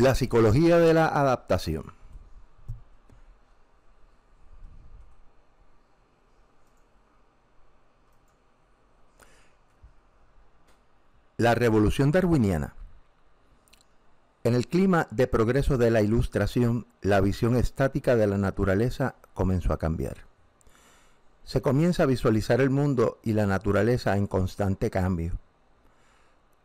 La psicología de la adaptación. La revolución darwiniana. En el clima de progreso de la ilustración, la visión estática de la naturaleza comenzó a cambiar. Se comienza a visualizar el mundo y la naturaleza en constante cambio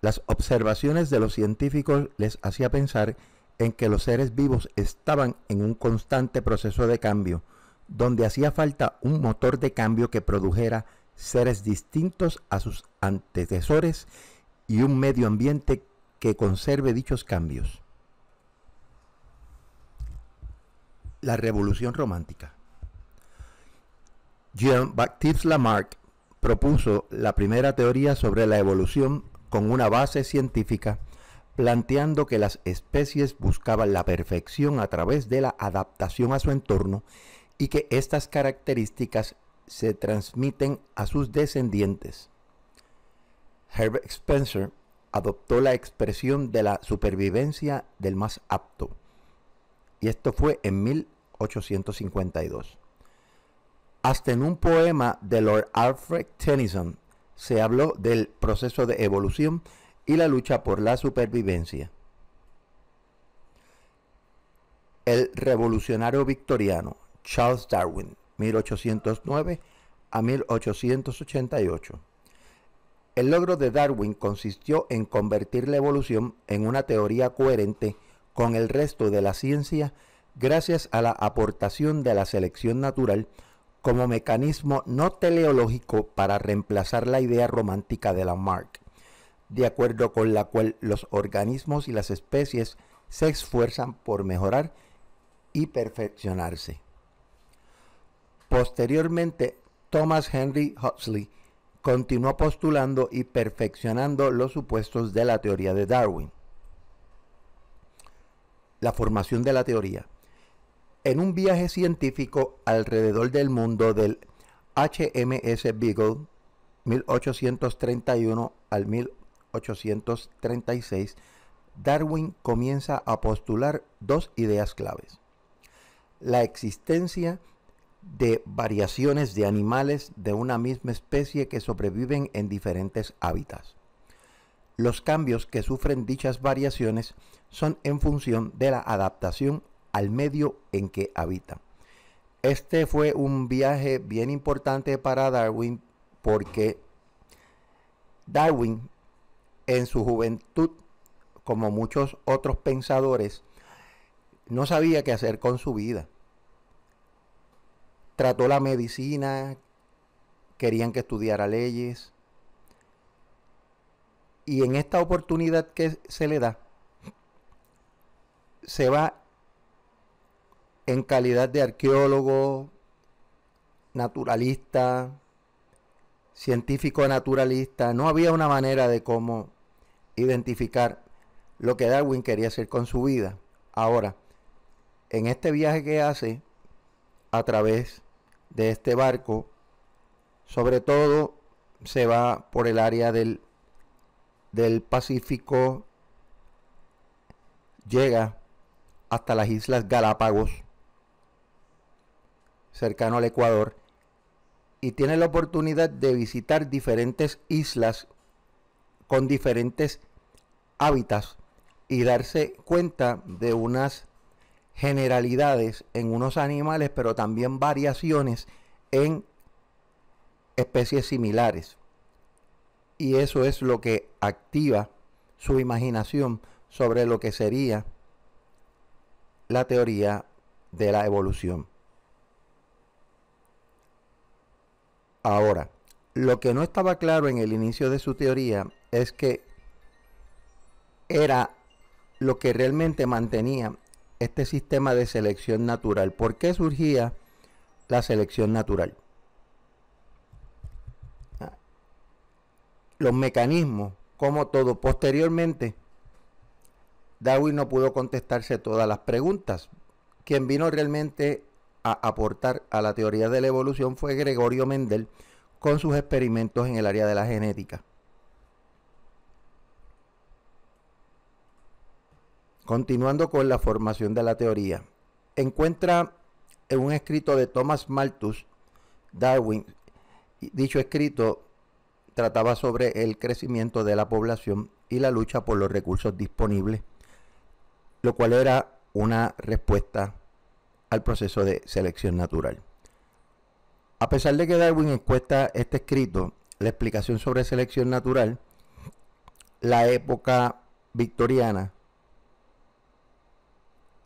las observaciones de los científicos les hacía pensar en que los seres vivos estaban en un constante proceso de cambio, donde hacía falta un motor de cambio que produjera seres distintos a sus antecesores y un medio ambiente que conserve dichos cambios. La Revolución Romántica. Jean-Baptiste Lamarck propuso la primera teoría sobre la evolución con una base científica, planteando que las especies buscaban la perfección a través de la adaptación a su entorno y que estas características se transmiten a sus descendientes. Herbert Spencer adoptó la expresión de la supervivencia del más apto, y esto fue en 1852. Hasta en un poema de Lord Alfred Tennyson se habló del proceso de evolución y la lucha por la supervivencia. El revolucionario victoriano Charles Darwin, 1809 a 1888. El logro de Darwin consistió en convertir la evolución en una teoría coherente con el resto de la ciencia gracias a la aportación de la selección natural como mecanismo no teleológico para reemplazar la idea romántica de Lamarck, de acuerdo con la cual los organismos y las especies se esfuerzan por mejorar y perfeccionarse. Posteriormente, Thomas Henry Huxley continuó postulando y perfeccionando los supuestos de la teoría de Darwin. La formación de la teoría. En un viaje científico alrededor del mundo del HMS Beagle 1831 al 1836, Darwin comienza a postular dos ideas claves. La existencia de variaciones de animales de una misma especie que sobreviven en diferentes hábitats. Los cambios que sufren dichas variaciones son en función de la adaptación al medio en que habita. Este fue un viaje bien importante para Darwin porque Darwin en su juventud, como muchos otros pensadores, no sabía qué hacer con su vida. Trató la medicina, querían que estudiara leyes. Y en esta oportunidad que se le da, se va en calidad de arqueólogo, naturalista, científico naturalista, no había una manera de cómo identificar lo que Darwin quería hacer con su vida. Ahora, en este viaje que hace a través de este barco, sobre todo se va por el área del, del Pacífico, llega hasta las Islas Galápagos, cercano al Ecuador, y tiene la oportunidad de visitar diferentes islas con diferentes hábitats y darse cuenta de unas generalidades en unos animales, pero también variaciones en especies similares. Y eso es lo que activa su imaginación sobre lo que sería la teoría de la evolución. Ahora, lo que no estaba claro en el inicio de su teoría es que era lo que realmente mantenía este sistema de selección natural. ¿Por qué surgía la selección natural? Ah, los mecanismos, como todo. Posteriormente, Darwin no pudo contestarse todas las preguntas. ¿Quién vino realmente a aportar a la teoría de la evolución fue Gregorio Mendel con sus experimentos en el área de la genética. Continuando con la formación de la teoría, encuentra en un escrito de Thomas Malthus, Darwin, dicho escrito trataba sobre el crecimiento de la población y la lucha por los recursos disponibles, lo cual era una respuesta al proceso de selección natural. A pesar de que Darwin encuesta este escrito, la explicación sobre selección natural, la época victoriana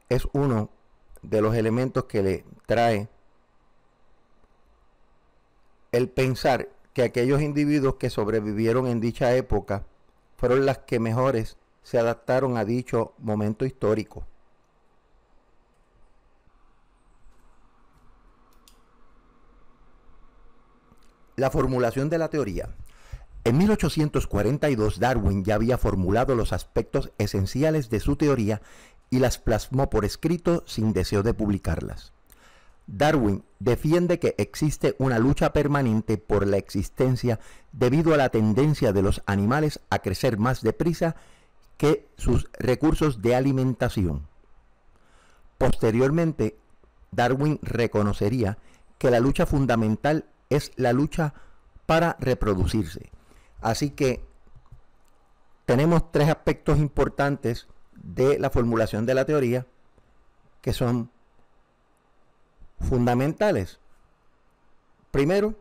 es uno de los elementos que le trae el pensar que aquellos individuos que sobrevivieron en dicha época fueron las que mejores se adaptaron a dicho momento histórico. La formulación de la teoría. En 1842 Darwin ya había formulado los aspectos esenciales de su teoría y las plasmó por escrito sin deseo de publicarlas. Darwin defiende que existe una lucha permanente por la existencia debido a la tendencia de los animales a crecer más deprisa que sus recursos de alimentación. Posteriormente, Darwin reconocería que la lucha fundamental es la lucha para reproducirse. Así que tenemos tres aspectos importantes de la formulación de la teoría que son fundamentales. Primero,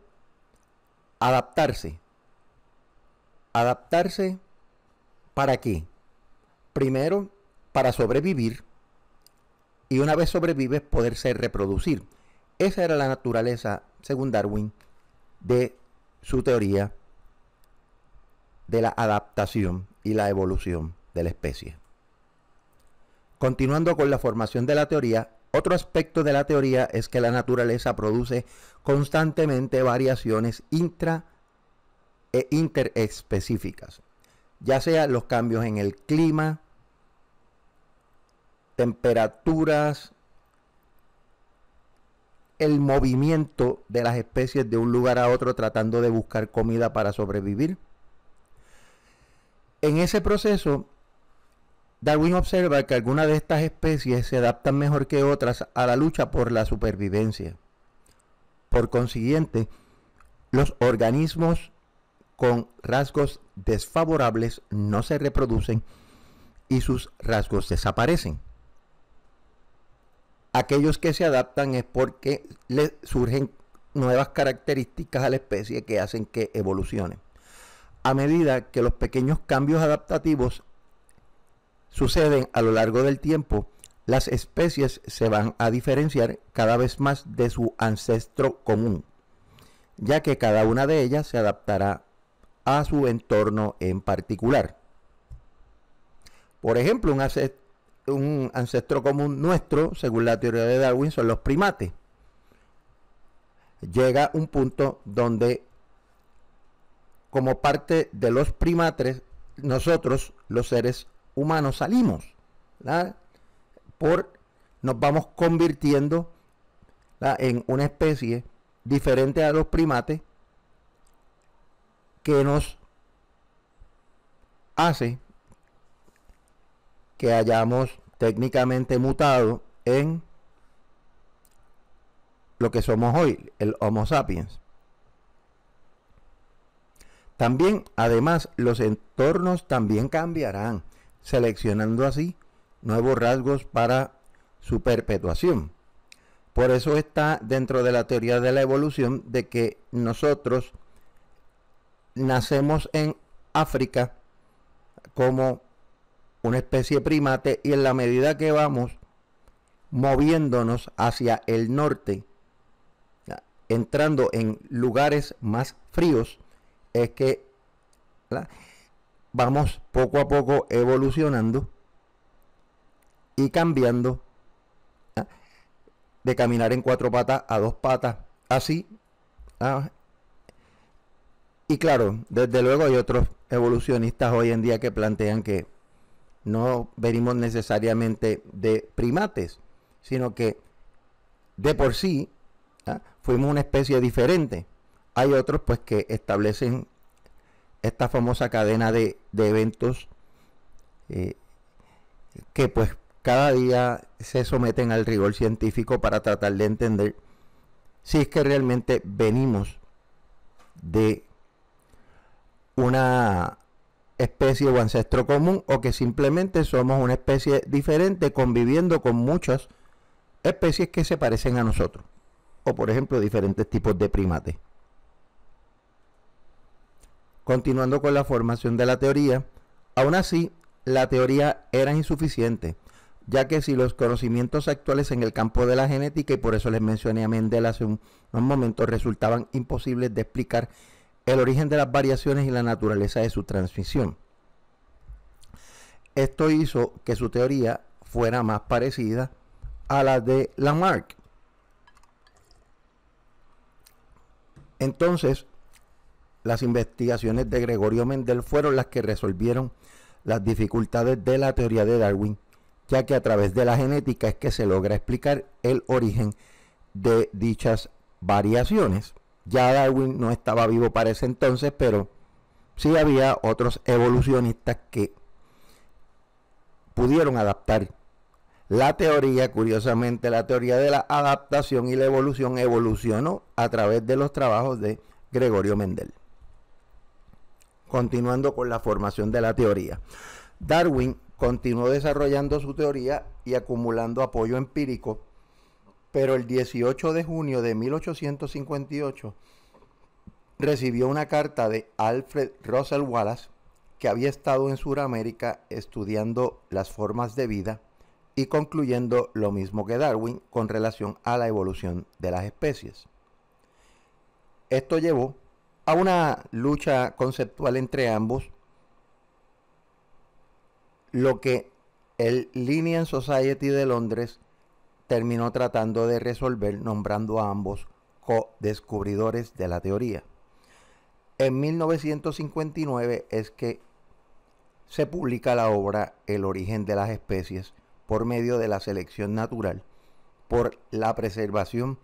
adaptarse. Adaptarse para qué? Primero, para sobrevivir y una vez sobrevives poderse reproducir. Esa era la naturaleza según Darwin, de su teoría de la adaptación y la evolución de la especie. Continuando con la formación de la teoría, otro aspecto de la teoría es que la naturaleza produce constantemente variaciones intra e interespecíficas, ya sea los cambios en el clima, temperaturas, el movimiento de las especies de un lugar a otro tratando de buscar comida para sobrevivir. En ese proceso, Darwin observa que algunas de estas especies se adaptan mejor que otras a la lucha por la supervivencia. Por consiguiente, los organismos con rasgos desfavorables no se reproducen y sus rasgos desaparecen. Aquellos que se adaptan es porque les surgen nuevas características a la especie que hacen que evolucione. A medida que los pequeños cambios adaptativos suceden a lo largo del tiempo, las especies se van a diferenciar cada vez más de su ancestro común, ya que cada una de ellas se adaptará a su entorno en particular. Por ejemplo, un, un ancestro común nuestro, según la teoría de Darwin, son los primates. Llega un punto donde, como parte de los primates, nosotros, los seres humanos, salimos. Por, nos vamos convirtiendo en una especie diferente a los primates que nos hace que hayamos técnicamente mutado en lo que somos hoy, el Homo sapiens. También, además, los entornos también cambiarán, seleccionando así nuevos rasgos para su perpetuación. Por eso está dentro de la teoría de la evolución de que nosotros nacemos en África como una especie primate y en la medida que vamos moviéndonos hacia el norte, entrando en lugares más fríos, es que vamos poco a poco evolucionando y cambiando de caminar en cuatro patas a dos patas, así. Y claro, desde luego hay otros evolucionistas hoy en día que plantean que no venimos necesariamente de primates, sino que de por sí ¿ah? fuimos una especie diferente. Hay otros pues que establecen esta famosa cadena de, eventos eh, que pues cada día se someten al rigor científico para tratar de entender si es que realmente venimos de una especie o ancestro común o que simplemente somos una especie diferente conviviendo con muchas especies que se parecen a nosotros o por ejemplo diferentes tipos de primates. Continuando con la formación de la teoría, aún así la teoría era insuficiente, ya que si los conocimientos actuales en el campo de la genética, y por eso les mencioné a Mendel hace un, unos momentos, resultaban imposibles de explicar el origen de las variaciones y la naturaleza de su transmisión. Esto hizo que su teoría fuera más parecida a la de Lamarck. Entonces, las investigaciones de Gregorio Mendel fueron las que resolvieron las dificultades de la teoría de Darwin, ya que a través de la genética es que se logra explicar el origen de dichas variaciones. Ya Darwin no estaba vivo para ese entonces, pero sí había otros evolucionistas que pudieron adaptar la teoría, curiosamente, la teoría de la adaptación y la evolución evolucionó a través de los trabajos de Gregorio Mendel. Continuando con la formación de la teoría. Darwin continuó desarrollando su teoría y acumulando apoyo empírico pero el 18 de junio de 1858 recibió una carta de Alfred Russell Wallace, que había estado en Sudamérica estudiando las formas de vida y concluyendo lo mismo que Darwin con relación a la evolución de las especies. Esto llevó a una lucha conceptual entre ambos, lo que el Linnean Society de Londres terminó tratando de resolver nombrando a ambos co-descubridores de la teoría. En 1959 es que se publica la obra El origen de las especies por medio de la selección natural por la preservación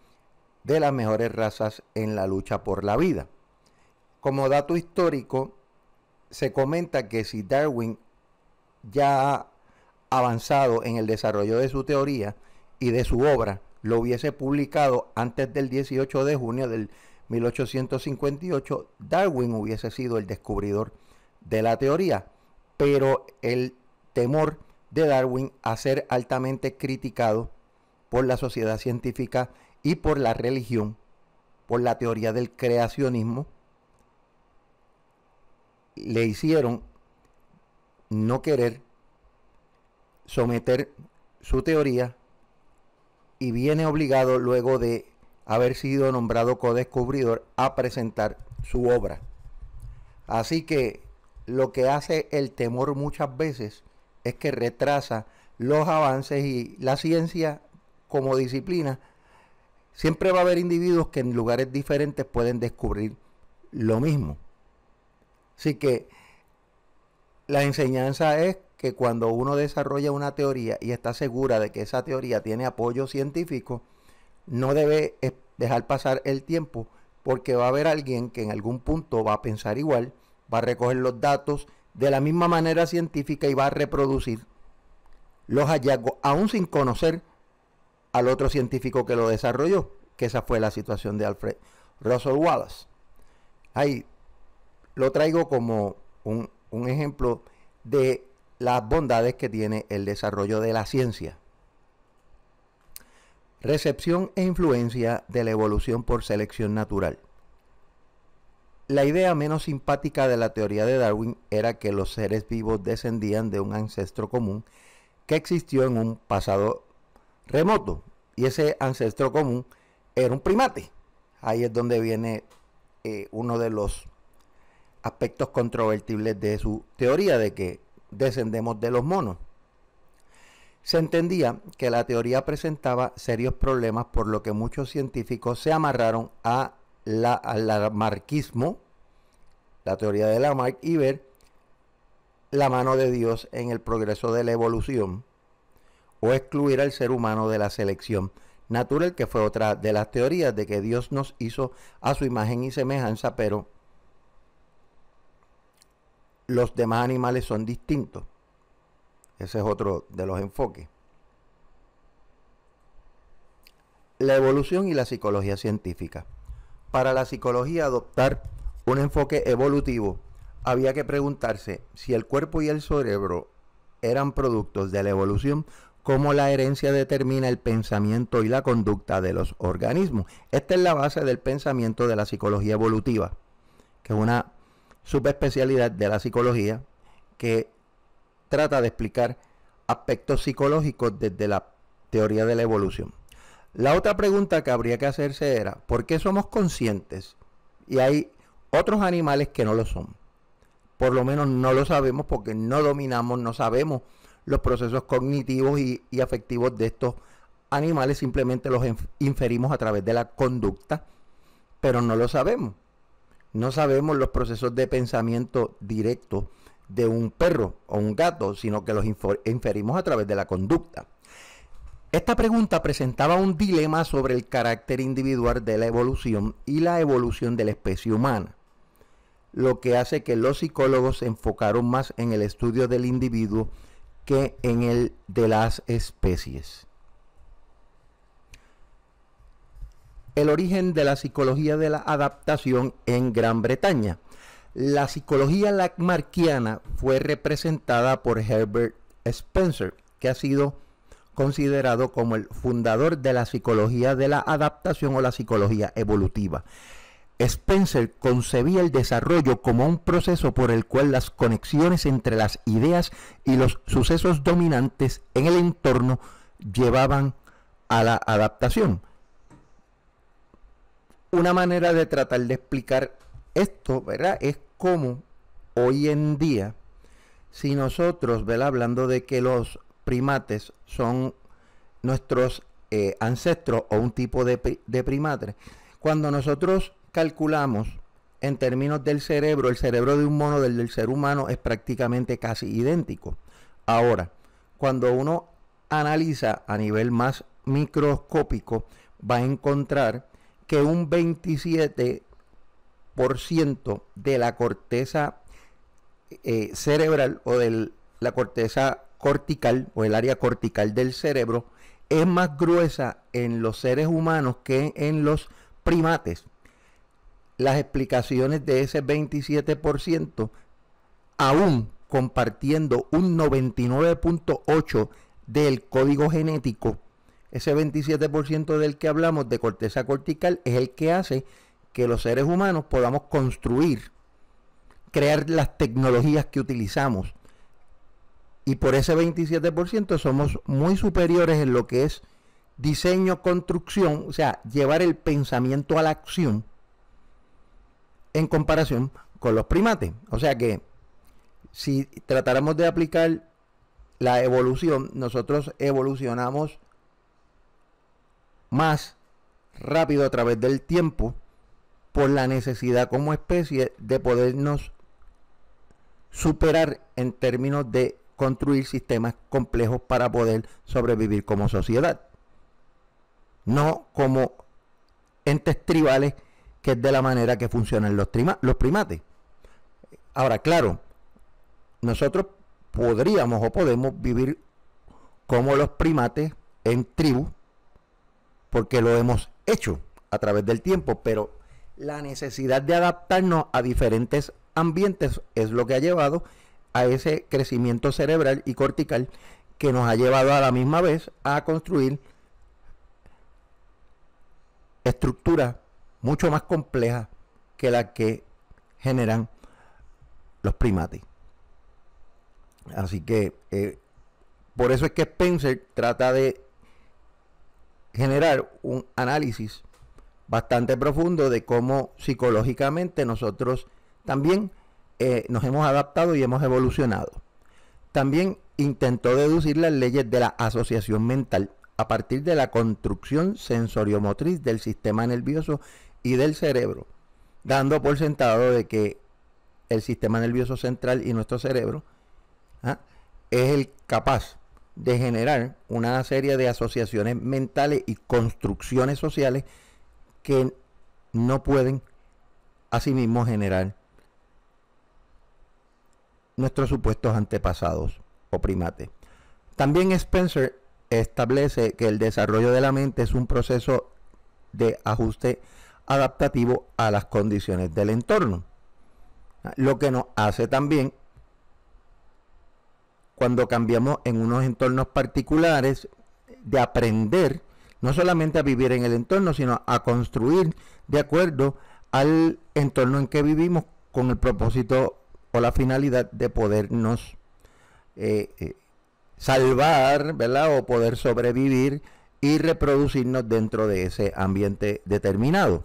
de las mejores razas en la lucha por la vida. Como dato histórico, se comenta que si Darwin ya ha avanzado en el desarrollo de su teoría, y de su obra lo hubiese publicado antes del 18 de junio del 1858, Darwin hubiese sido el descubridor de la teoría, pero el temor de Darwin a ser altamente criticado por la sociedad científica y por la religión, por la teoría del creacionismo, le hicieron no querer someter su teoría y viene obligado luego de haber sido nombrado co-descubridor a presentar su obra. Así que lo que hace el temor muchas veces es que retrasa los avances y la ciencia como disciplina. Siempre va a haber individuos que en lugares diferentes pueden descubrir lo mismo. Así que la enseñanza es que cuando uno desarrolla una teoría y está segura de que esa teoría tiene apoyo científico, no debe dejar pasar el tiempo porque va a haber alguien que en algún punto va a pensar igual, va a recoger los datos de la misma manera científica y va a reproducir los hallazgos, aún sin conocer al otro científico que lo desarrolló, que esa fue la situación de Alfred Russell Wallace. Ahí lo traigo como un, un ejemplo de las bondades que tiene el desarrollo de la ciencia. Recepción e influencia de la evolución por selección natural. La idea menos simpática de la teoría de Darwin era que los seres vivos descendían de un ancestro común que existió en un pasado remoto. Y ese ancestro común era un primate. Ahí es donde viene eh, uno de los aspectos controvertibles de su teoría de que descendemos de los monos. Se entendía que la teoría presentaba serios problemas por lo que muchos científicos se amarraron a la, al lamarquismo, la teoría de Lamarck, y ver la mano de Dios en el progreso de la evolución o excluir al ser humano de la selección natural, que fue otra de las teorías de que Dios nos hizo a su imagen y semejanza, pero los demás animales son distintos. Ese es otro de los enfoques. La evolución y la psicología científica. Para la psicología adoptar un enfoque evolutivo, había que preguntarse si el cuerpo y el cerebro eran productos de la evolución, cómo la herencia determina el pensamiento y la conducta de los organismos. Esta es la base del pensamiento de la psicología evolutiva, que es una subespecialidad de la psicología que trata de explicar aspectos psicológicos desde la teoría de la evolución. La otra pregunta que habría que hacerse era, ¿por qué somos conscientes y hay otros animales que no lo son? Por lo menos no lo sabemos porque no dominamos, no sabemos los procesos cognitivos y, y afectivos de estos animales, simplemente los inferimos a través de la conducta, pero no lo sabemos. No sabemos los procesos de pensamiento directo de un perro o un gato, sino que los inferimos a través de la conducta. Esta pregunta presentaba un dilema sobre el carácter individual de la evolución y la evolución de la especie humana, lo que hace que los psicólogos se enfocaron más en el estudio del individuo que en el de las especies. el origen de la psicología de la adaptación en Gran Bretaña. La psicología lacmarquiana fue representada por Herbert Spencer, que ha sido considerado como el fundador de la psicología de la adaptación o la psicología evolutiva. Spencer concebía el desarrollo como un proceso por el cual las conexiones entre las ideas y los sucesos dominantes en el entorno llevaban a la adaptación una manera de tratar de explicar esto, ¿verdad? Es cómo hoy en día, si nosotros, ¿verdad? Hablando de que los primates son nuestros eh, ancestros o un tipo de, de primates, cuando nosotros calculamos en términos del cerebro, el cerebro de un mono del, del ser humano es prácticamente casi idéntico. Ahora, cuando uno analiza a nivel más microscópico, va a encontrar que un 27% de la corteza eh, cerebral o de la corteza cortical o el área cortical del cerebro es más gruesa en los seres humanos que en los primates. Las explicaciones de ese 27% aún compartiendo un 99.8 del código genético ese 27% del que hablamos de corteza cortical es el que hace que los seres humanos podamos construir, crear las tecnologías que utilizamos. Y por ese 27% somos muy superiores en lo que es diseño, construcción, o sea, llevar el pensamiento a la acción en comparación con los primates. O sea que si tratáramos de aplicar la evolución, nosotros evolucionamos más rápido a través del tiempo por la necesidad como especie de podernos superar en términos de construir sistemas complejos para poder sobrevivir como sociedad. No como entes tribales, que es de la manera que funcionan los, los primates. Ahora, claro, nosotros podríamos o podemos vivir como los primates en tribus porque lo hemos hecho a través del tiempo, pero la necesidad de adaptarnos a diferentes ambientes es lo que ha llevado a ese crecimiento cerebral y cortical que nos ha llevado a la misma vez a construir estructuras mucho más complejas que las que generan los primates. Así que eh, por eso es que Spencer trata de generar un análisis bastante profundo de cómo psicológicamente nosotros también eh, nos hemos adaptado y hemos evolucionado. También intentó deducir las leyes de la asociación mental a partir de la construcción sensoriomotriz del sistema nervioso y del cerebro, dando por sentado de que el sistema nervioso central y nuestro cerebro ¿ah? es el capaz de generar una serie de asociaciones mentales y construcciones sociales que no pueden asimismo generar nuestros supuestos antepasados o primates. También Spencer establece que el desarrollo de la mente es un proceso de ajuste adaptativo a las condiciones del entorno, lo que nos hace también cuando cambiamos en unos entornos particulares de aprender no solamente a vivir en el entorno, sino a construir de acuerdo al entorno en que vivimos con el propósito o la finalidad de podernos eh, eh, salvar, ¿verdad? O poder sobrevivir y reproducirnos dentro de ese ambiente determinado.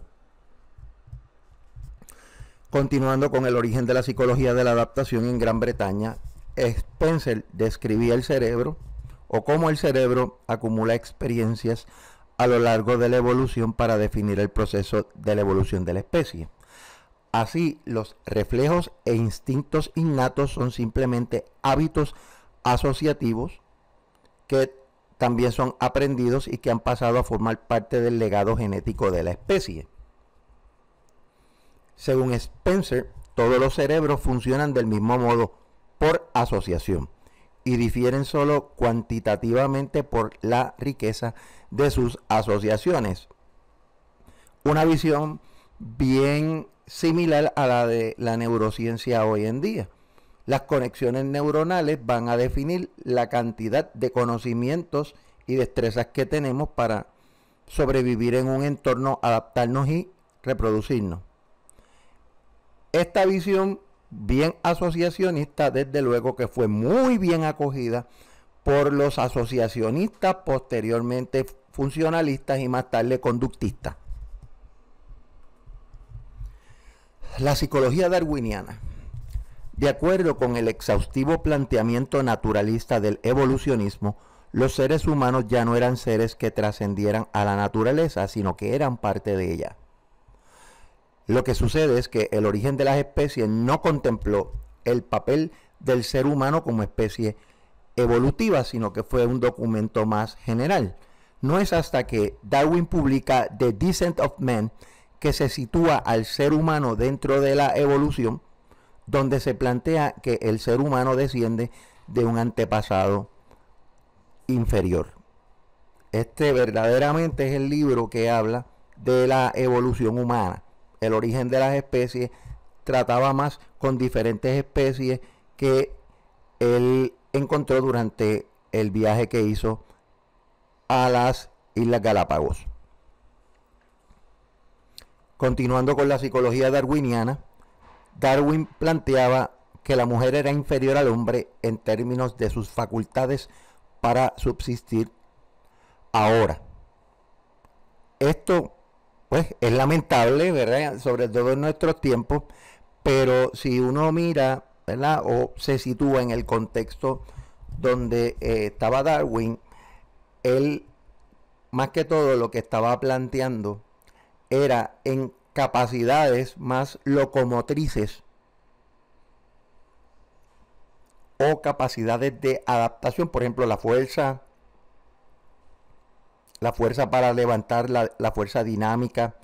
Continuando con el origen de la psicología de la adaptación en Gran Bretaña Spencer describía el cerebro o cómo el cerebro acumula experiencias a lo largo de la evolución para definir el proceso de la evolución de la especie. Así, los reflejos e instintos innatos son simplemente hábitos asociativos que también son aprendidos y que han pasado a formar parte del legado genético de la especie. Según Spencer, todos los cerebros funcionan del mismo modo, por asociación y difieren solo cuantitativamente por la riqueza de sus asociaciones. Una visión bien similar a la de la neurociencia hoy en día. Las conexiones neuronales van a definir la cantidad de conocimientos y destrezas que tenemos para sobrevivir en un entorno, adaptarnos y reproducirnos. Esta visión bien asociacionista, desde luego que fue muy bien acogida por los asociacionistas, posteriormente funcionalistas y más tarde conductistas. La psicología darwiniana. De acuerdo con el exhaustivo planteamiento naturalista del evolucionismo, los seres humanos ya no eran seres que trascendieran a la naturaleza, sino que eran parte de ella. Lo que sucede es que el origen de las especies no contempló el papel del ser humano como especie evolutiva, sino que fue un documento más general. No es hasta que Darwin publica The Descent of Man que se sitúa al ser humano dentro de la evolución, donde se plantea que el ser humano desciende de un antepasado inferior. Este verdaderamente es el libro que habla de la evolución humana el origen de las especies, trataba más con diferentes especies que él encontró durante el viaje que hizo a las Islas Galápagos. Continuando con la psicología darwiniana, Darwin planteaba que la mujer era inferior al hombre en términos de sus facultades para subsistir ahora. Esto pues es lamentable, ¿verdad? Sobre todo en nuestros tiempos, pero si uno mira, ¿verdad? O se sitúa en el contexto donde eh, estaba Darwin, él más que todo lo que estaba planteando era en capacidades más locomotrices o capacidades de adaptación, por ejemplo, la fuerza, la fuerza para levantar, la, fuerza dinámica.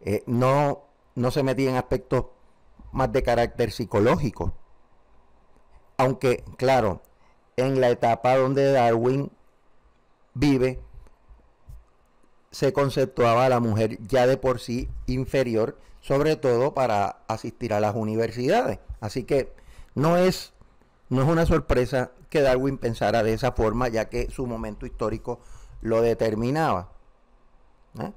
Eh, no, no se metía en aspectos más de carácter psicológico. Aunque, claro, en la etapa donde Darwin vive, se conceptuaba a la mujer ya de por sí inferior, sobre todo para asistir a las universidades. Así que no es, no es una sorpresa que Darwin pensara de esa forma, ya que su momento histórico lo determinaba. ¿eh?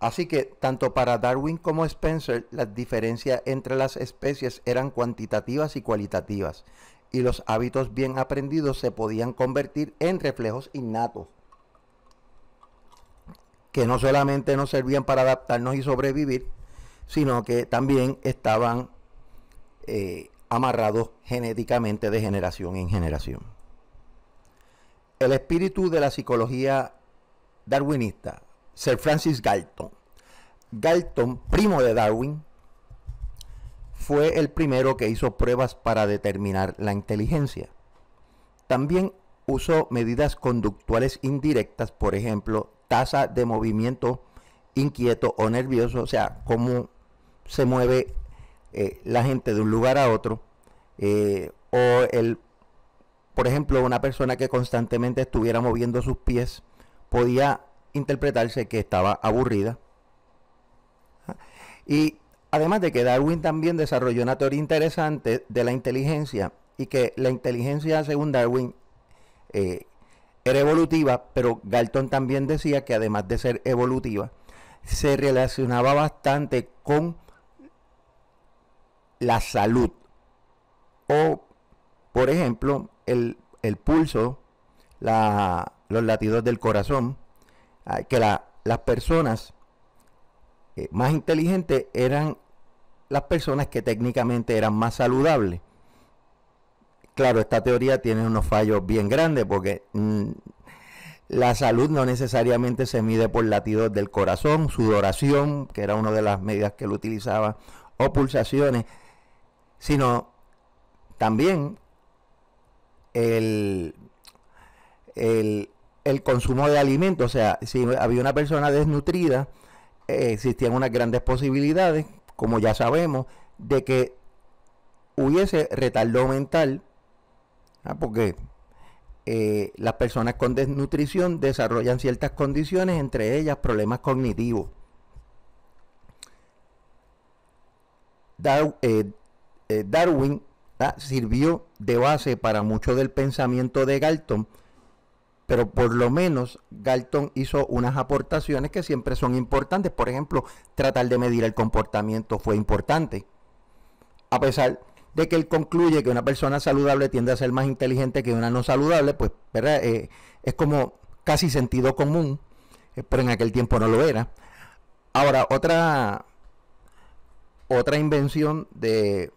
Así que tanto para Darwin como Spencer las diferencias entre las especies eran cuantitativas y cualitativas, y los hábitos bien aprendidos se podían convertir en reflejos innatos, que no solamente nos servían para adaptarnos y sobrevivir, sino que también estaban eh, amarrados genéticamente de generación en generación. El espíritu de la psicología darwinista, Sir Francis Galton. Galton, primo de Darwin, fue el primero que hizo pruebas para determinar la inteligencia. También usó medidas conductuales indirectas, por ejemplo, tasa de movimiento inquieto o nervioso, o sea, cómo se mueve eh, la gente de un lugar a otro, eh, o el, por ejemplo, una persona que constantemente estuviera moviendo sus pies podía interpretarse que estaba aburrida. Y además de que Darwin también desarrolló una teoría interesante de la inteligencia y que la inteligencia, según Darwin, eh, era evolutiva, pero Galton también decía que además de ser evolutiva, se relacionaba bastante con la salud. O, por ejemplo, el, el pulso, la, los latidos del corazón, ah, que las personas eh, más inteligentes eran las personas que técnicamente eran más saludables. Claro, esta teoría tiene unos fallos bien grandes porque mm, la salud no necesariamente se mide por latidos del corazón, sudoración, que era una de las medidas que lo utilizaba, o pulsaciones, sino también el, el consumo de alimentos. O sea, si había una persona desnutrida, eh, existían unas grandes posibilidades, como ya sabemos, de que hubiese retardo mental, ¿ah? porque eh, las personas con desnutrición desarrollan ciertas condiciones, entre ellas problemas cognitivos. Eh, Darwin ¿ah? sirvió de base para mucho del pensamiento de Galton, pero por lo menos Galton hizo unas aportaciones que siempre son importantes. Por ejemplo, tratar de medir el comportamiento fue importante. A pesar de que él concluye que una persona saludable tiende a ser más inteligente que una no saludable, pues eh, es como casi sentido común, eh, pero en aquel tiempo no lo era. Ahora, otra, otra invención de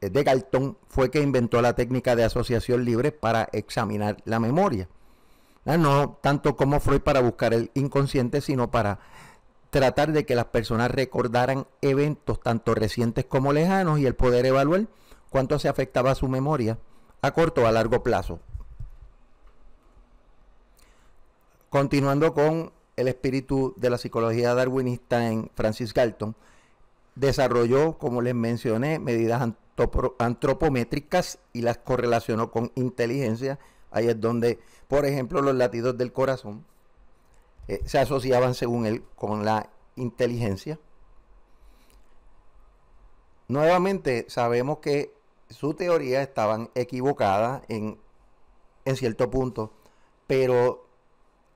de Galton fue que inventó la técnica de asociación libre para examinar la memoria. Ah, no tanto como Freud para buscar el inconsciente, sino para tratar de que las personas recordaran eventos tanto recientes como lejanos y el poder evaluar cuánto se afectaba a su memoria a corto o a largo plazo. Continuando con el espíritu de la psicología darwinista en Francis Galton, desarrolló, como les mencioné, medidas antropométricas y las correlacionó con inteligencia Ahí es donde, por ejemplo, los latidos del corazón eh, se asociaban según él con la inteligencia. Nuevamente sabemos que su teoría estaban equivocada en, en cierto punto, pero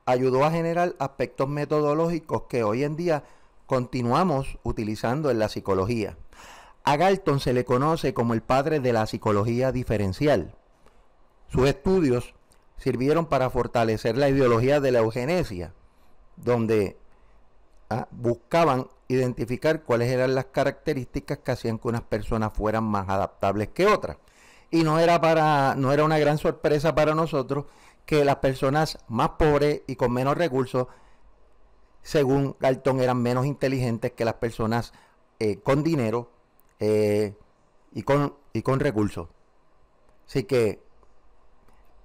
ayudó a generar aspectos metodológicos que hoy en día continuamos utilizando en la psicología. A Galton se le conoce como el padre de la psicología diferencial. Sus estudios sirvieron para fortalecer la ideología de la eugenesia, donde ah, buscaban identificar cuáles eran las características que hacían que unas personas fueran más adaptables que otras. Y no era, para, no era una gran sorpresa para nosotros que las personas más pobres y con menos recursos, según Galton, eran menos inteligentes que las personas eh, con dinero eh, y, con, y con recursos. Así que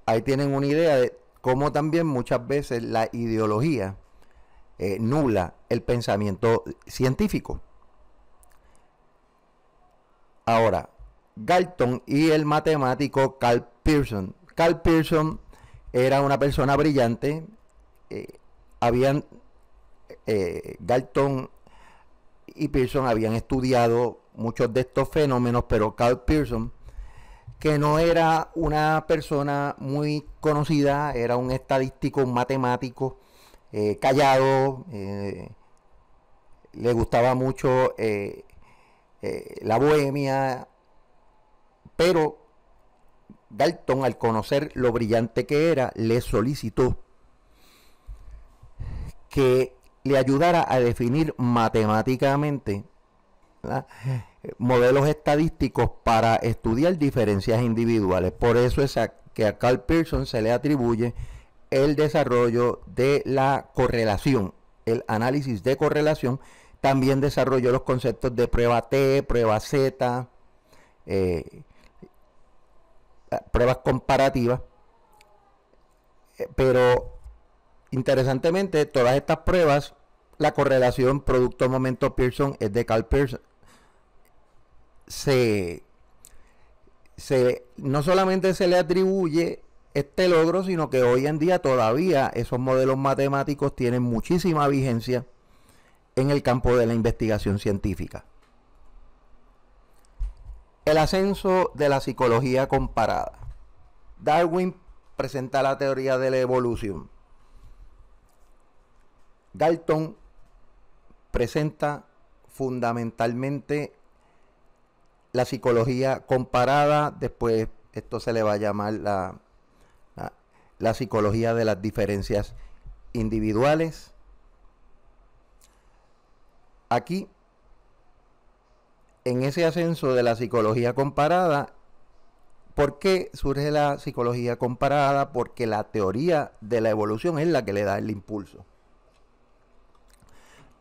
ahí tienen una idea de cómo también muchas veces la ideología eh, nula el pensamiento científico. Ahora, Galton y el matemático Carl Pearson. Carl Pearson era una persona brillante. Eh, habían eh, Galton y Pearson habían estudiado muchos de estos fenómenos, pero Carl Pearson que no era una persona muy conocida, era un estadístico, matemático, eh, callado, eh, le gustaba mucho eh, la bohemia, pero Dalton, al conocer lo brillante que era, le solicitó que le ayudara a definir matemáticamente modelos estadísticos para estudiar diferencias individuales. Por eso es que a Carl Pearson se le atribuye el desarrollo de la correlación, el análisis de correlación. También desarrolló los conceptos de prueba T, prueba Z, eh, pruebas comparativas. Eh, pero interesantemente, todas estas pruebas, la correlación producto-momento Pearson es de Carl Pearson, no solamente se le atribuye este logro, sino que hoy en día todavía esos modelos matemáticos tienen muchísima vigencia en el campo de la investigación científica. El ascenso de la psicología comparada. Darwin presenta la teoría de la evolución. Galton presenta fundamentalmente la psicología comparada, después esto se le va a llamar la, la, psicología de las diferencias individuales. Aquí, en ese ascenso de la psicología comparada, ¿por qué surge la psicología comparada? Porque la teoría de la evolución es la que le da el impulso.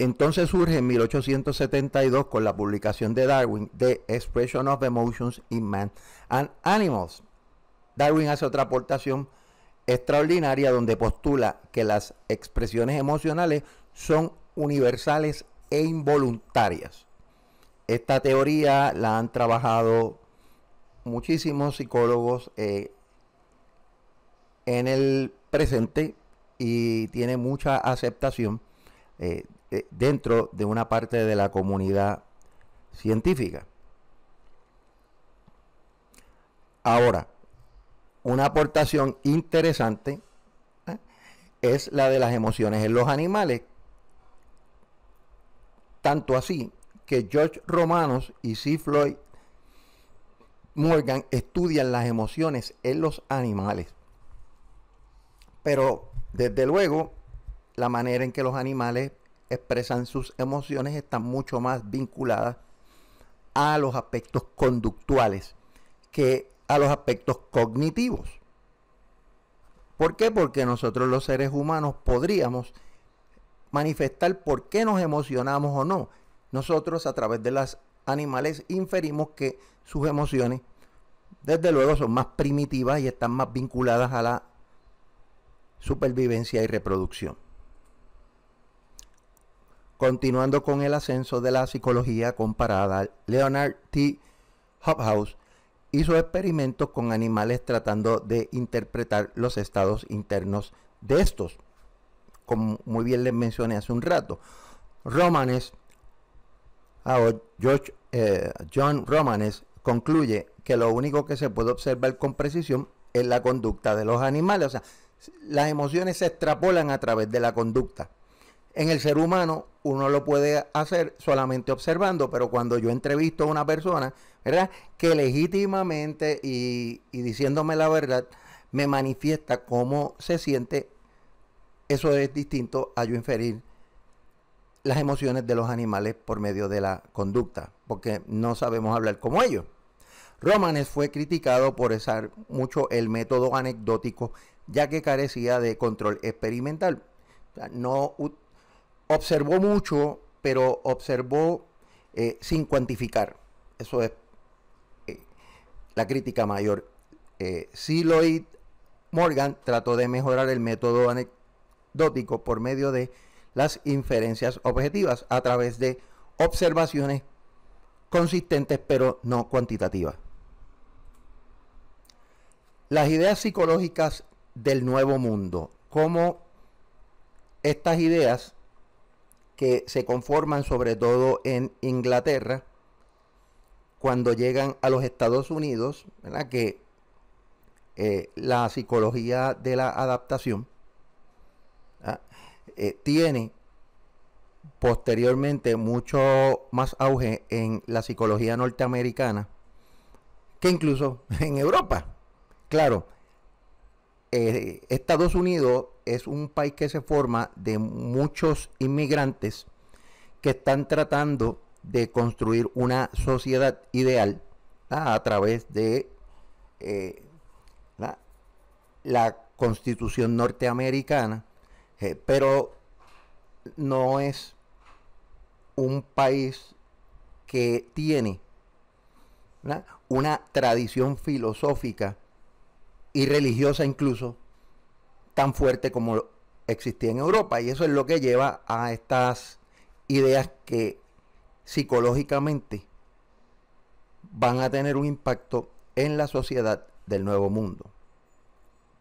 Entonces surge en 1872 con la publicación de Darwin The Expression of Emotions in Man and Animals. Darwin hace otra aportación extraordinaria donde postula que las expresiones emocionales son universales e involuntarias. Esta teoría la han trabajado muchísimos psicólogos eh, en el presente y tiene mucha aceptación. Eh, eh, dentro de una parte de la comunidad científica. Ahora, una aportación interesante ¿eh? es la de las emociones en los animales, tanto así que George Romanos y C. Floyd Morgan estudian las emociones en los animales. Pero desde luego, la manera en que los animales expresan sus emociones están mucho más vinculadas a los aspectos conductuales que a los aspectos cognitivos. ¿Por qué? Porque nosotros los seres humanos podríamos manifestar por qué nos emocionamos o no. Nosotros a través de las animales inferimos que sus emociones desde luego son más primitivas y están más vinculadas a la supervivencia y reproducción. Continuando con el ascenso de la psicología comparada, Leonard T. Hobhouse hizo experimentos con animales tratando de interpretar los estados internos de estos. Como muy bien les mencioné hace un rato, Romanes, ah, George, eh, John Romanes concluye que lo único que se puede observar con precisión es la conducta de los animales. O sea, las emociones se extrapolan a través de la conducta. En el ser humano uno lo puede hacer solamente observando, pero cuando yo entrevisto a una persona, ¿verdad? Que legítimamente y, diciéndome la verdad me manifiesta cómo se siente, eso es distinto a yo inferir las emociones de los animales por medio de la conducta, porque no sabemos hablar como ellos. Romanes fue criticado por usar mucho el método anecdótico, ya que carecía de control experimental. no, observó mucho, pero observó eh, sin cuantificar. Eso es eh, la crítica mayor. Eh, Morgan trató de mejorar el método anecdótico por medio de las inferencias objetivas a través de observaciones consistentes pero no cuantitativas. Las ideas psicológicas del nuevo mundo, cómo estas ideas que se conforman sobre todo en Inglaterra cuando llegan a los Estados Unidos, que eh, la psicología de la adaptación eh, tiene posteriormente mucho más auge en la psicología norteamericana que incluso en Europa. Claro, eh, Estados Unidos es un país que se forma de muchos inmigrantes que están tratando de construir una sociedad ideal a través de eh, la, constitución norteamericana, eh, pero no es un país que tiene una tradición filosófica y religiosa incluso tan fuerte como existía en Europa. Y eso es lo que lleva a estas ideas que psicológicamente van a tener un impacto en la sociedad del nuevo mundo.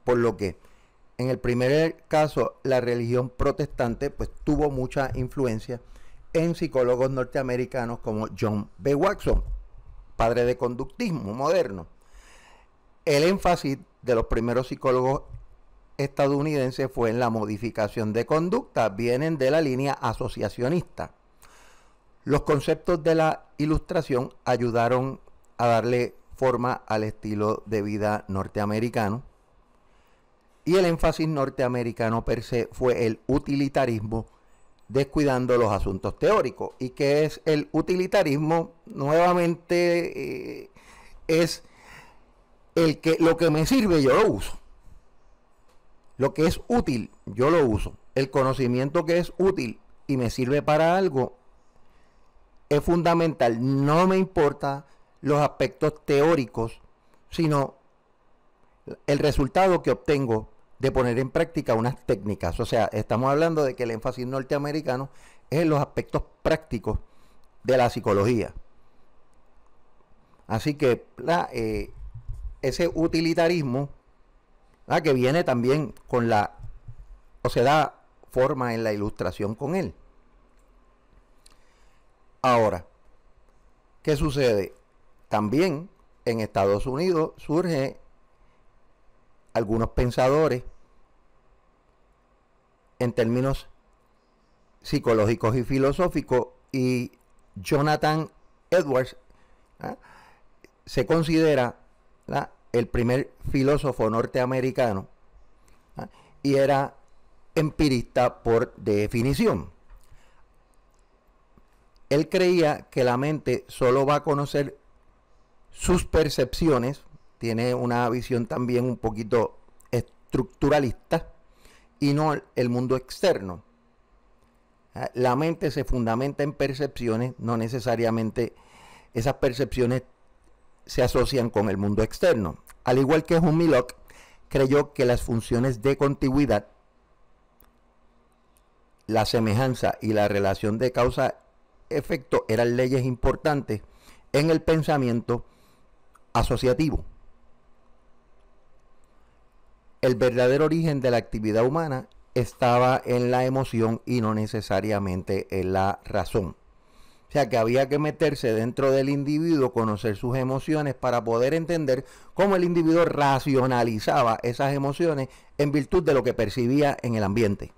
Por lo que en el primer caso la religión protestante pues tuvo mucha influencia en psicólogos norteamericanos como John B. Watson, padre de conductismo moderno. El énfasis de los primeros psicólogos estadounidense fue en la modificación de conducta, vienen de la línea asociacionista. Los conceptos de la ilustración ayudaron a darle forma al estilo de vida norteamericano y el énfasis norteamericano per se fue el utilitarismo descuidando los asuntos teóricos. ¿Y que es el utilitarismo? Nuevamente eh, es el que lo que me sirve yo lo uso. Lo que es útil, yo lo uso. El conocimiento que es útil y me sirve para algo es fundamental. No me importa los aspectos teóricos, sino el resultado que obtengo de poner en práctica unas técnicas. O sea, estamos hablando de que el énfasis norteamericano es en los aspectos prácticos de la psicología. Así que eh, ese utilitarismo Ah, que viene también con la, o se da forma en la ilustración con él. Ahora, ¿qué sucede? También en Estados Unidos surgen algunos pensadores en términos psicológicos y filosóficos y Jonathan Edwards ¿ah? se considera la el primer filósofo norteamericano ¿ah? y era empirista por definición. Él creía que la mente solo va a conocer sus percepciones, tiene una visión también un poquito estructuralista, y no el mundo externo. ¿Ah? La mente se fundamenta en percepciones, no necesariamente esas percepciones se asocian con el mundo externo. Al igual que Humiloc, creyó que las funciones de contigüidad, la semejanza y la relación de causa-efecto eran leyes importantes en el pensamiento asociativo. El verdadero origen de la actividad humana estaba en la emoción y no necesariamente en la razón. O sea que había que meterse dentro del individuo, conocer sus emociones para poder entender cómo el individuo racionalizaba esas emociones en virtud de lo que percibía en el ambiente.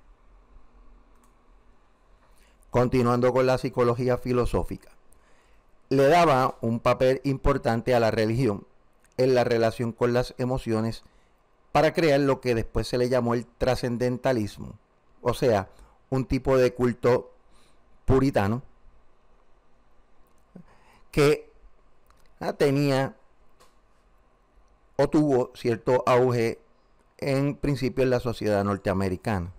Continuando con la psicología filosófica, le daba un papel importante a la religión en la relación con las emociones para crear lo que después se le llamó el trascendentalismo, o sea, un tipo de culto puritano que ah, tenía o tuvo cierto auge en principio en la sociedad norteamericana.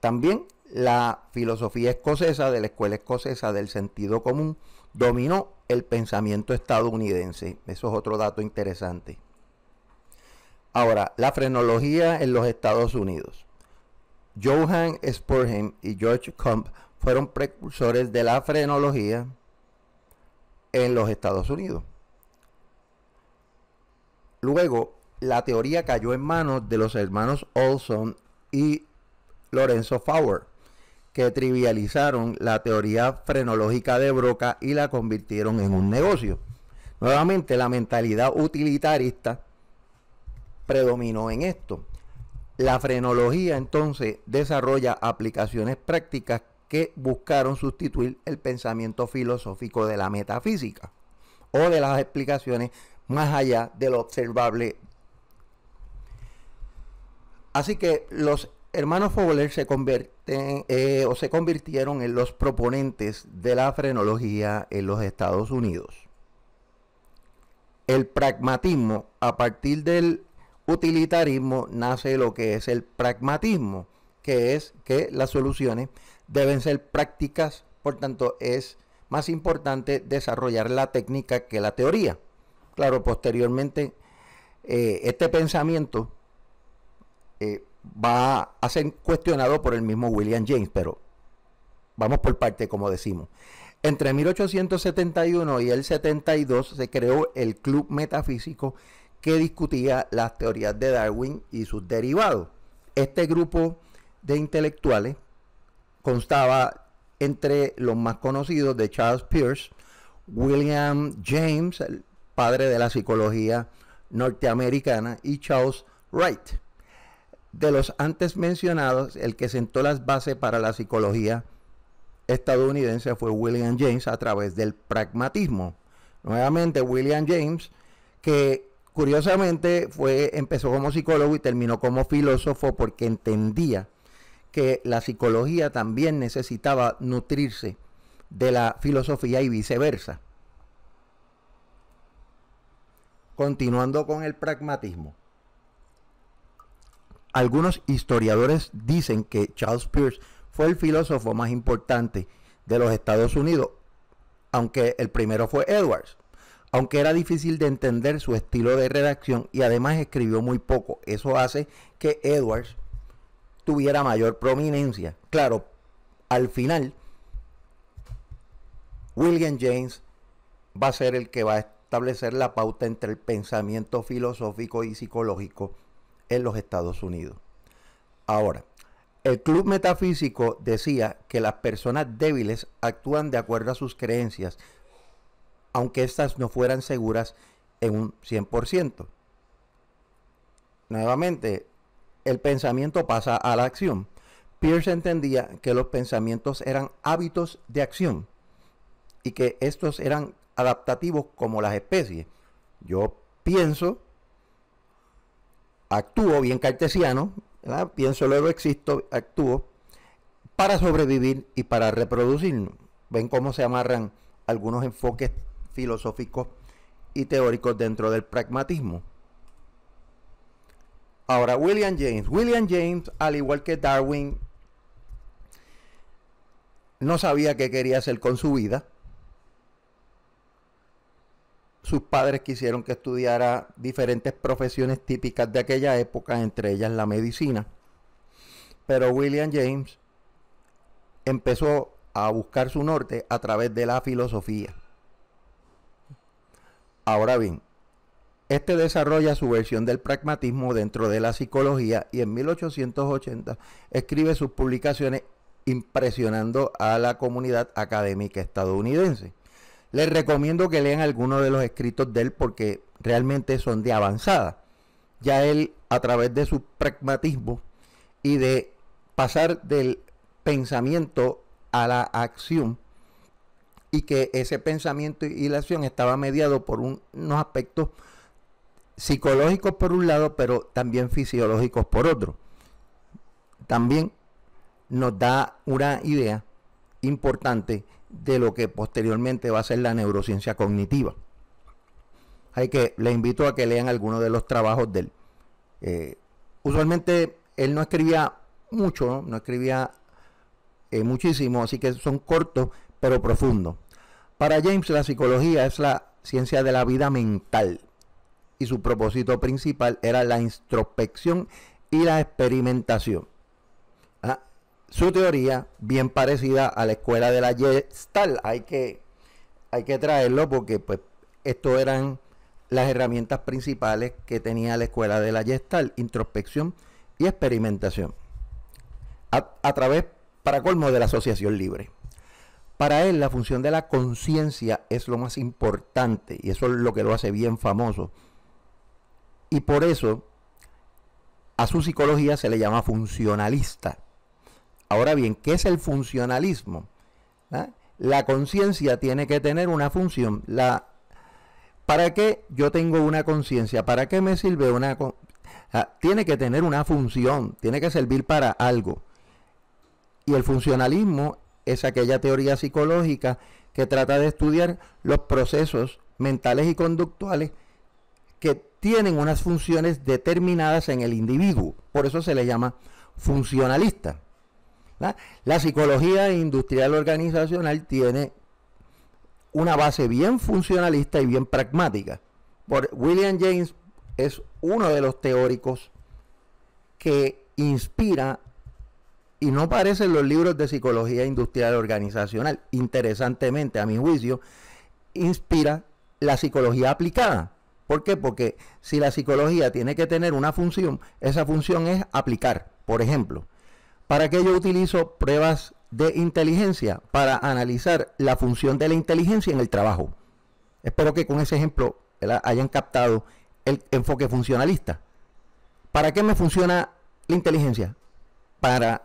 También la filosofía escocesa de la escuela escocesa del sentido común dominó el pensamiento estadounidense. Eso es otro dato interesante. Ahora, la frenología en los Estados Unidos. Johann Spurgeon y George Combe fueron precursores de la frenología en los Estados Unidos. Luego, la teoría cayó en manos de los hermanos Olson y Lorenzo Fowler, que trivializaron la teoría frenológica de Broca y la convirtieron en un negocio. Nuevamente, la mentalidad utilitarista predominó en esto. La frenología entonces desarrolla aplicaciones prácticas que buscaron sustituir el pensamiento filosófico de la metafísica o de las explicaciones más allá de lo observable. Así que los hermanos Fowler se convierten eh, o se convirtieron en los proponentes de la frenología en los Estados Unidos. El pragmatismo, a partir del utilitarismo, nace lo que es el pragmatismo, que es que las soluciones deben ser prácticas, por tanto es más importante desarrollar la técnica que la teoría. Claro, posteriormente eh, este pensamiento eh, va a ser cuestionado por el mismo William James, pero vamos por parte, como decimos. Entre 1871 y el 72 se creó el Club Metafísico que discutía las teorías de Darwin y sus derivados. Este grupo de intelectuales constaba entre los más conocidos de Charles Pierce, William James, padre de la psicología norteamericana, y Charles Wright. De los antes mencionados, el que sentó las bases para la psicología estadounidense fue William James a través del pragmatismo. Nuevamente, William James, que curiosamente fue, empezó como psicólogo y terminó como filósofo porque entendía que la psicología también necesitaba nutrirse de la filosofía y viceversa. Continuando con el pragmatismo. Algunos historiadores dicen que Charles Pierce fue el filósofo más importante de los Estados Unidos, aunque el primero fue Edwards. Aunque era difícil de entender su estilo de redacción y además escribió muy poco, eso hace que Edwards tuviera mayor prominencia. Claro, al final, William James va a ser el que va a establecer la pauta entre el pensamiento filosófico y psicológico en los Estados Unidos. Ahora, el club metafísico decía que las personas débiles actúan de acuerdo a sus creencias, aunque éstas no fueran seguras en un 100%. Nuevamente, el pensamiento pasa a la acción. Pierce entendía que los pensamientos eran hábitos de acción y que estos eran adaptativos como las especies. Yo pienso, actúo bien cartesiano, pienso, luego existo, actúo, para sobrevivir y para reproducir Ven cómo se amarran algunos enfoques filosóficos y teóricos dentro del pragmatismo. Ahora, William James. William James, al igual que Darwin, no sabía qué quería hacer con su vida. Sus padres quisieron que estudiara diferentes profesiones típicas de aquella época, entre ellas la medicina. Pero William James empezó a buscar su norte a través de la filosofía. Ahora bien, este desarrolla su versión del pragmatismo dentro de la psicología y en 1880 escribe sus publicaciones impresionando a la comunidad académica estadounidense. Les recomiendo que lean algunos de los escritos de él porque realmente son de avanzada. Ya él, a través de su pragmatismo y de pasar del pensamiento a la acción, y que ese pensamiento y la acción estaba mediado por unos aspectos psicológicos por un lado, pero también fisiológicos por otro. También nos da una idea importante de lo que posteriormente va a ser la neurociencia cognitiva. Hay que, les invito a que lean algunos de los trabajos de él. Eh, usualmente él no escribía mucho, no, escribía eh, muchísimo, así que son cortos pero profundos. Para James la psicología es la ciencia de la vida mental y su propósito principal era la introspección y la experimentación. Ah, su teoría, bien parecida a la escuela de la Gestalt, hay que, hay que traerlo porque pues, esto eran las herramientas principales que tenía la escuela de la Gestalt, introspección y experimentación. a través, para colmo, de la asociación libre. Para él, la función de la conciencia es lo más importante y eso es lo que lo hace bien famoso y por eso a su psicología se le llama funcionalista. Ahora bien, ¿qué es el funcionalismo? ¿Ah? La conciencia tiene que tener una función. La, ¿Para qué yo tengo una conciencia? ¿Para qué me sirve una ah, Tiene que tener una función, tiene que servir para algo. Y el funcionalismo es aquella teoría psicológica que trata de estudiar los procesos mentales y conductuales que tienen unas funciones determinadas en el individuo. Por eso se le llama funcionalista. La psicología industrial organizacional tiene una base bien funcionalista y bien pragmática. Por William James es uno de los teóricos que inspira y no en los libros de psicología industrial organizacional. Interesantemente, a mi juicio, inspira la psicología aplicada, ¿Por qué? Porque si la psicología tiene que tener una función, esa función es aplicar. Por ejemplo, ¿para qué yo utilizo pruebas de inteligencia? Para analizar la función de la inteligencia en el trabajo. Espero que con ese ejemplo hayan captado el enfoque funcionalista. ¿Para qué me funciona la inteligencia? Para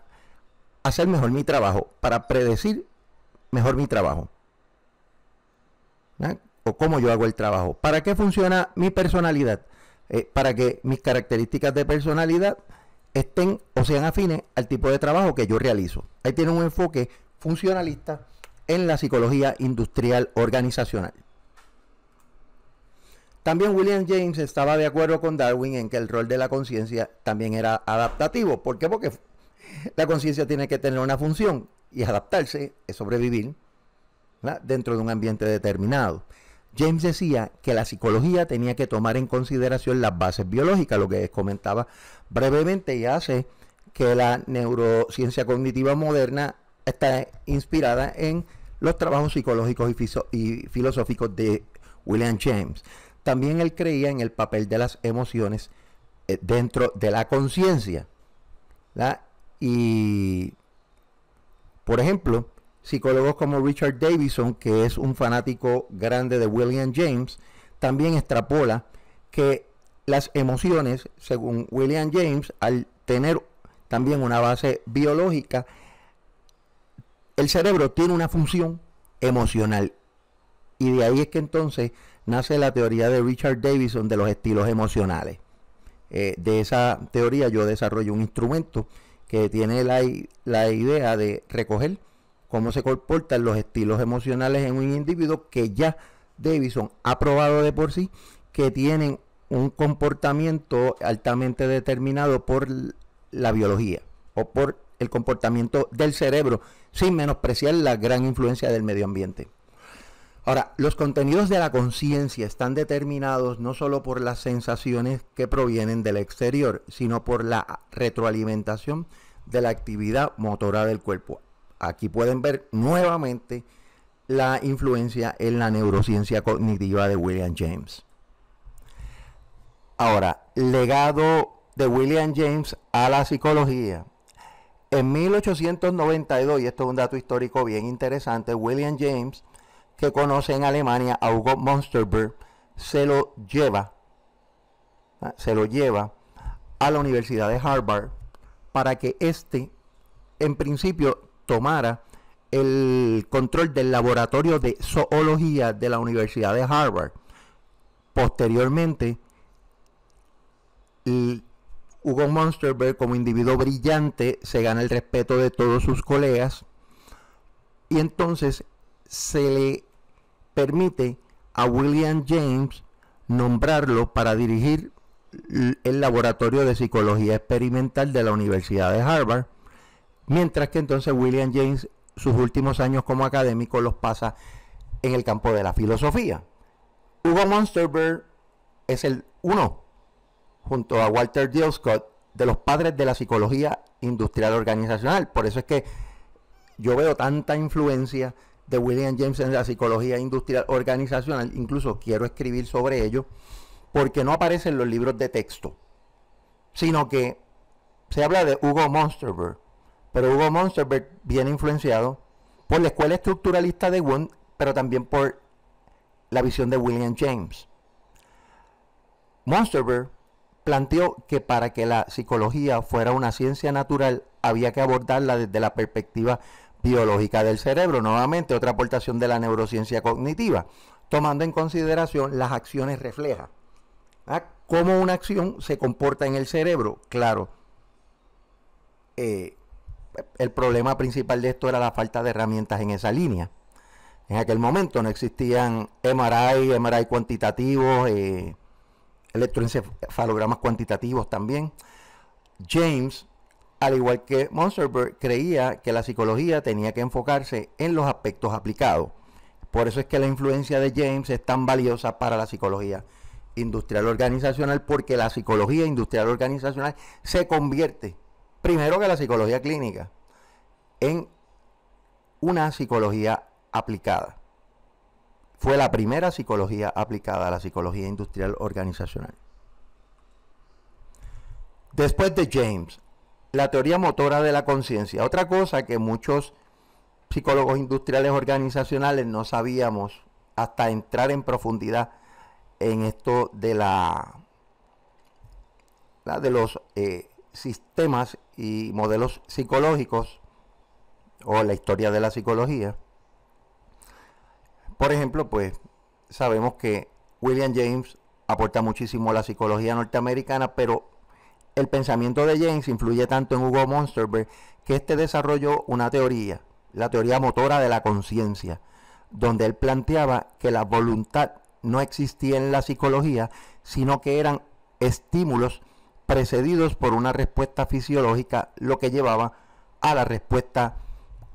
hacer mejor mi trabajo, para predecir mejor mi trabajo. ¿verdad? o cómo yo hago el trabajo. ¿Para qué funciona mi personalidad? Eh, para que mis características de personalidad estén o sean afines al tipo de trabajo que yo realizo. Ahí tiene un enfoque funcionalista en la psicología industrial organizacional. También William James estaba de acuerdo con Darwin en que el rol de la conciencia también era adaptativo. ¿Por qué? Porque la conciencia tiene que tener una función y adaptarse, es sobrevivir dentro de un ambiente determinado. James decía que la psicología tenía que tomar en consideración las bases biológicas, lo que comentaba brevemente y hace que la neurociencia cognitiva moderna está inspirada en los trabajos psicológicos y, filosóficos de William James. También él creía en el papel de las emociones eh, dentro de la conciencia. Y, por ejemplo, Psicólogos como Richard Davison, que es un fanático grande de William James, también extrapola que las emociones, según William James, al tener también una base biológica, el cerebro tiene una función emocional. Y de ahí es que entonces nace la teoría de Richard Davison de los estilos emocionales. Eh, de esa teoría yo desarrollo un instrumento que tiene la, la idea de recoger cómo se comportan los estilos emocionales en un individuo que ya Davidson ha probado de por sí que tienen un comportamiento altamente determinado por la biología o por el comportamiento del cerebro, sin menospreciar la gran influencia del medio ambiente. Ahora, los contenidos de la conciencia están determinados no solo por las sensaciones que provienen del exterior, sino por la retroalimentación de la actividad motora del cuerpo. Aquí pueden ver nuevamente la influencia en la neurociencia cognitiva de William James. Ahora, legado de William James a la psicología. En 1892, y esto es un dato histórico bien interesante, William James, que conoce en Alemania a Hugo Monsterberg, se lo lleva, se lo lleva a la Universidad de Harvard para que éste, en principio, tomara el control del laboratorio de zoología de la Universidad de Harvard. Posteriormente, Hugo Monsterberg, como individuo brillante, se gana el respeto de todos sus colegas y entonces se le permite a William James nombrarlo para dirigir el laboratorio de psicología experimental de la Universidad de Harvard Mientras que entonces William James sus últimos años como académico los pasa en el campo de la filosofía. Hugo Monsterberg es el uno, junto a Walter Dill Scott, de los padres de la psicología industrial organizacional. Por eso es que yo veo tanta influencia de William James en la psicología industrial organizacional, incluso quiero escribir sobre ello, porque no aparecen los libros de texto, sino que se habla de Hugo Monsterberg pero Hugo Monsterberg bien influenciado por la escuela estructuralista de Wundt, pero también por la visión de William James. Monsterberg planteó que para que la psicología fuera una ciencia natural había que abordarla desde la perspectiva biológica del cerebro, nuevamente otra aportación de la neurociencia cognitiva, tomando en consideración las acciones reflejas. ¿ah? ¿Cómo una acción se comporta en el cerebro? Claro, eh, el problema principal de esto era la falta de herramientas en esa línea. En aquel momento no existían MRI, MRI cuantitativos, eh, electroencefalogramas cuantitativos también. James, al igual que Monsterberg, creía que la psicología tenía que enfocarse en los aspectos aplicados. Por eso es que la influencia de James es tan valiosa para la psicología industrial organizacional, porque la psicología industrial organizacional se convierte Primero que la psicología clínica, en una psicología aplicada. Fue la primera psicología aplicada a la psicología industrial organizacional. Después de James, la teoría motora de la conciencia. Otra cosa que muchos psicólogos industriales organizacionales no sabíamos hasta entrar en profundidad en esto de la, de los eh, sistemas y modelos psicológicos o la historia de la psicología. Por ejemplo, pues sabemos que William James aporta muchísimo a la psicología norteamericana, pero el pensamiento de James influye tanto en Hugo Monsterberg que este desarrolló una teoría, la teoría motora de la conciencia, donde él planteaba que la voluntad no existía en la psicología, sino que eran estímulos precedidos por una respuesta fisiológica, lo que llevaba a la respuesta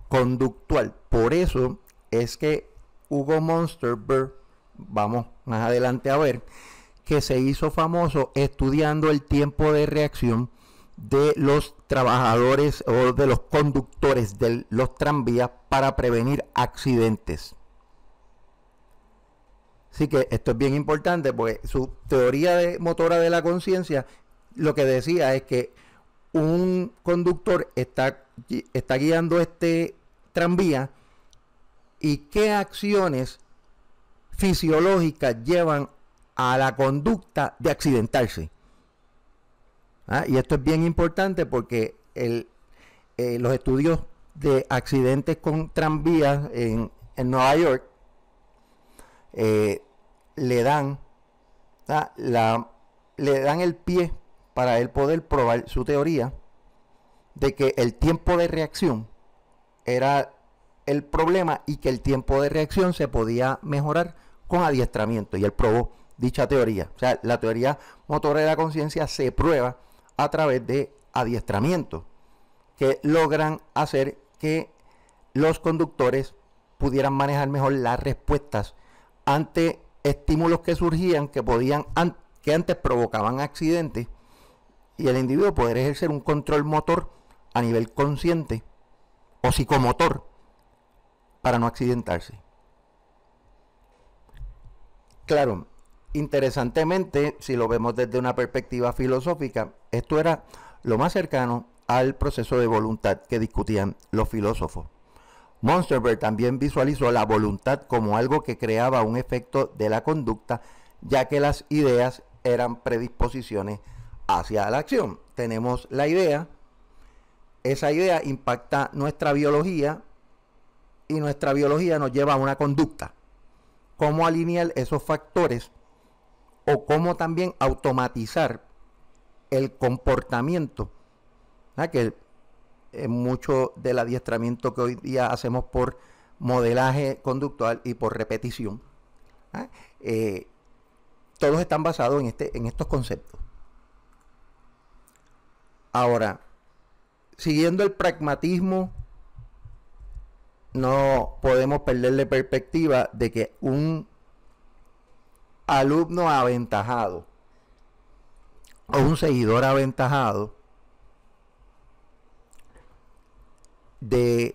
conductual. Por eso es que Hugo Monsterberg, vamos más adelante a ver, que se hizo famoso estudiando el tiempo de reacción de los trabajadores o de los conductores de los tranvías para prevenir accidentes. Así que esto es bien importante porque su teoría de motora de la conciencia lo que decía es que un conductor está, está guiando este tranvía y qué acciones fisiológicas llevan a la conducta de accidentarse. Ah, y esto es bien importante porque eh, los estudios de accidentes con tranvías en, Nueva York eh, le dan ah, le dan el pie para él poder probar su teoría de que el tiempo de reacción era el problema y que el tiempo de reacción se podía mejorar con adiestramiento. Y él probó dicha teoría. O sea, la teoría motora de la conciencia se prueba a través de adiestramiento que logran hacer que los conductores pudieran manejar mejor las respuestas ante estímulos que surgían que podían que antes provocaban accidentes y el individuo poder ejercer un control motor a nivel consciente o psicomotor para no accidentarse. Claro, interesantemente, si lo vemos desde una perspectiva filosófica, esto era lo más cercano al proceso de voluntad que discutían los filósofos. Monsterberg también visualizó la voluntad como algo que creaba un efecto de la conducta, ya que las ideas eran predisposiciones hacia la acción. Tenemos la idea, esa idea impacta nuestra biología y nuestra biología nos lleva a una conducta. ¿Cómo alinear esos factores o cómo también automatizar el comportamiento? Que mucho del adiestramiento que hoy día hacemos por modelaje conductual y por repetición, eh, todos están basados en, este, en estos conceptos. Ahora, siguiendo el pragmatismo, no podemos perderle perspectiva de que un alumno aventajado o un seguidor aventajado de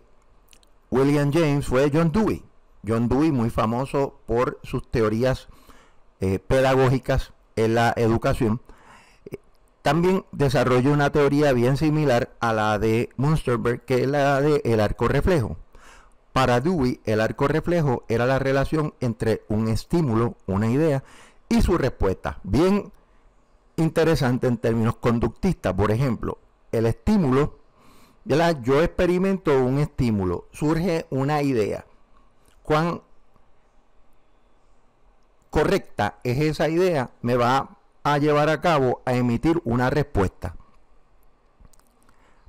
William James fue John Dewey. John Dewey, muy famoso por sus teorías eh, pedagógicas en la educación. También desarrolló una teoría bien similar a la de Munsterberg, que es la de el arco reflejo. Para Dewey, el arco reflejo era la relación entre un estímulo, una idea, y su respuesta. Bien interesante en términos conductistas. Por ejemplo, el estímulo, ¿verdad? yo experimento un estímulo, surge una idea. ¿Cuán correcta es esa idea? Me va a llevar a cabo a emitir una respuesta.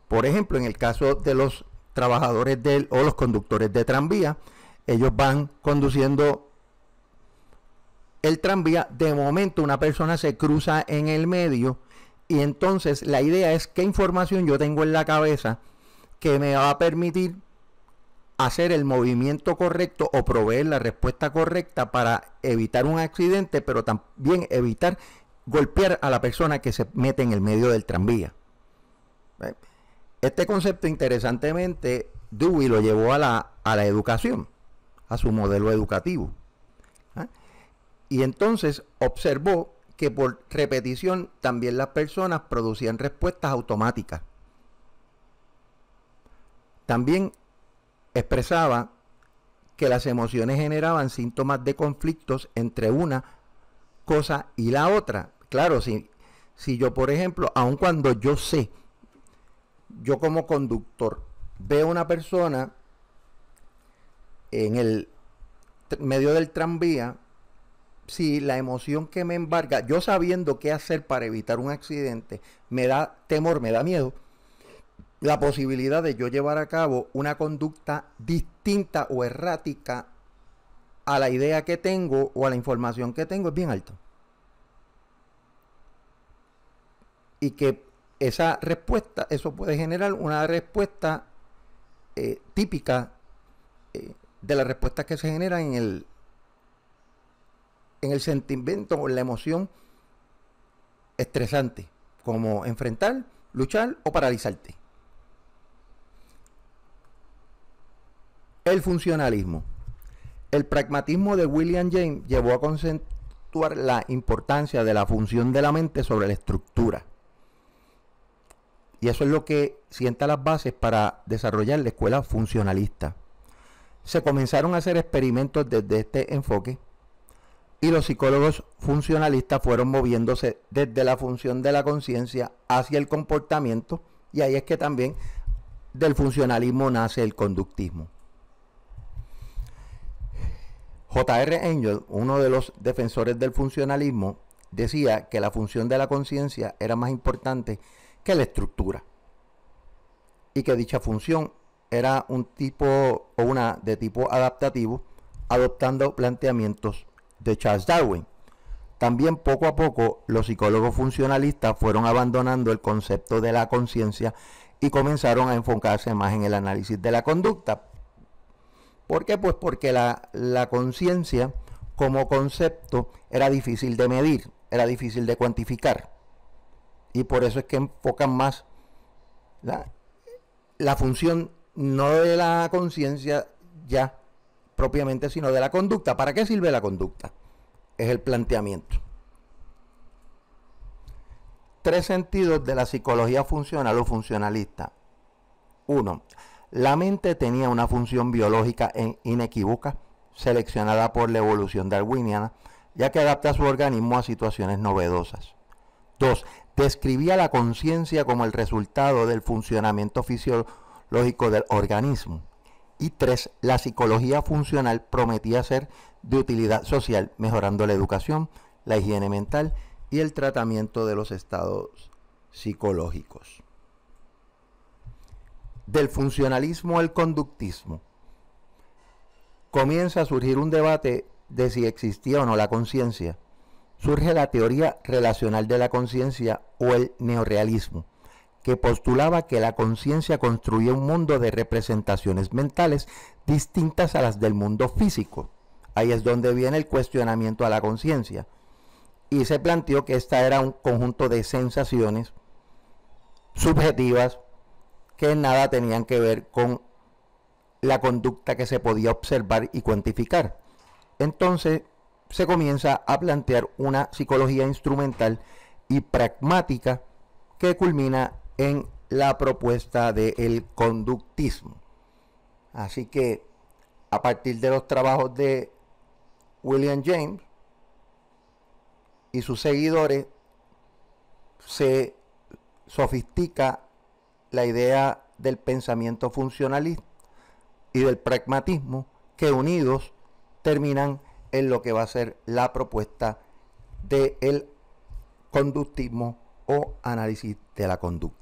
Por ejemplo, en el caso de los trabajadores del, o los conductores de tranvía, ellos van conduciendo el tranvía, de momento una persona se cruza en el medio y entonces la idea es qué información yo tengo en la cabeza que me va a permitir hacer el movimiento correcto o proveer la respuesta correcta para evitar un accidente, pero también evitar golpear a la persona que se mete en el medio del tranvía. Eh, este concepto, interesantemente, Dewey lo llevó a la, educación, a su modelo educativo. Ah, y entonces observó que por repetición también las personas producían respuestas automáticas. También expresaba que las emociones generaban síntomas de conflictos entre una cosa y la otra. Claro, si, si yo, por ejemplo, aun cuando yo sé, yo como conductor veo una persona en el medio del tranvía, si la emoción que me embarga, yo sabiendo qué hacer para evitar un accidente, me da temor, me da miedo, la posibilidad de yo llevar a cabo una conducta distinta o errática a la idea que tengo o a la información que tengo es bien alto. Y que esa respuesta, eso puede generar una respuesta eh, típica eh, de las respuestas que se generan en el, en el sentimiento o en la emoción estresante, como enfrentar, luchar o paralizarte. El funcionalismo. El pragmatismo de William James llevó a conceptuar la importancia de la función de la mente sobre la estructura. Y eso es lo que sienta las bases para desarrollar la escuela funcionalista. Se comenzaron a hacer experimentos desde este enfoque y los psicólogos funcionalistas fueron moviéndose desde la función de la conciencia hacia el comportamiento y ahí es que también del funcionalismo nace el conductismo. J.R. Angel, uno de los defensores del funcionalismo, decía que la función de la conciencia era más importante que la estructura y que dicha función era un tipo o una de tipo adaptativo, adoptando planteamientos de Charles Darwin. También poco a poco los psicólogos funcionalistas fueron abandonando el concepto de la conciencia y comenzaron a enfocarse más en el análisis de la conducta, ¿Por qué? Pues porque la, conciencia como concepto era difícil de medir, era difícil de cuantificar. Y por eso es que enfocan más la, la función no de la conciencia ya propiamente, sino de la conducta. ¿Para qué sirve la conducta? Es el planteamiento. Tres sentidos de la psicología funcional o funcionalista. Uno, la mente tenía una función biológica inequívoca, seleccionada por la evolución darwiniana, ya que adapta su organismo a situaciones novedosas. 2. Describía la conciencia como el resultado del funcionamiento fisiológico del organismo. Y 3. La psicología funcional prometía ser de utilidad social, mejorando la educación, la higiene mental y el tratamiento de los estados psicológicos del funcionalismo al conductismo, comienza a surgir un debate de si existía o no la conciencia. Surge la teoría relacional de la conciencia o el neorealismo, que postulaba que la conciencia construía un mundo de representaciones mentales distintas a las del mundo físico. Ahí es donde viene el cuestionamiento a la conciencia. Y se planteó que esta era un conjunto de sensaciones subjetivas que nada tenían que ver con la conducta que se podía observar y cuantificar. Entonces se comienza a plantear una psicología instrumental y pragmática que culmina en la propuesta del conductismo. Así que a partir de los trabajos de William James y sus seguidores, se sofistica la idea del pensamiento funcionalista y del pragmatismo que unidos terminan en lo que va a ser la propuesta del conductismo o análisis de la conducta.